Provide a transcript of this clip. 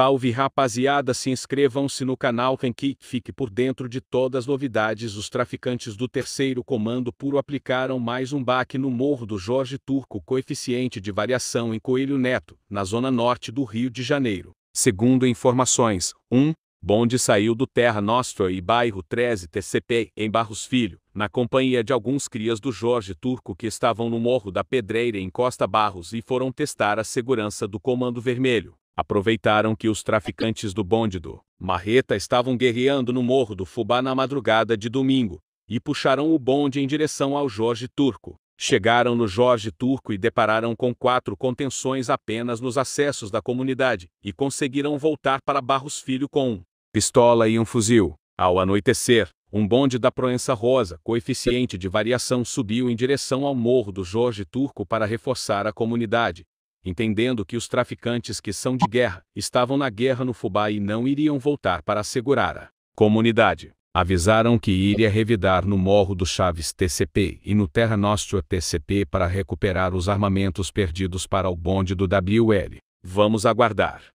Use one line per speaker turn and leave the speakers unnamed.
Salve rapaziada, se inscrevam-se no canal que fique por dentro de todas as novidades. Os traficantes do terceiro comando puro aplicaram mais um baque no Morro do Jorge Turco, coeficiente de variação em Coelho Neto, na zona norte do Rio de Janeiro. Segundo informações, Um, bonde saiu do Terra Nostra e bairro 13 TCP, em Barros Filho, na companhia de alguns crias do Jorge Turco que estavam no Morro da Pedreira em Costa Barros e foram testar a segurança do Comando Vermelho aproveitaram que os traficantes do bonde do Marreta estavam guerreando no Morro do Fubá na madrugada de domingo e puxaram o bonde em direção ao Jorge Turco. Chegaram no Jorge Turco e depararam com quatro contenções apenas nos acessos da comunidade e conseguiram voltar para Barros Filho com um pistola e um fuzil. Ao anoitecer, um bonde da Proença Rosa, coeficiente de variação, subiu em direção ao morro do Jorge Turco para reforçar a comunidade, entendendo que os traficantes que são de guerra estavam na guerra no Fubá e não iriam voltar para assegurar a comunidade. Avisaram que iria revidar no Morro do Chaves TCP e no Terra Nostra TCP para recuperar os armamentos perdidos para o bonde do WL. Vamos aguardar.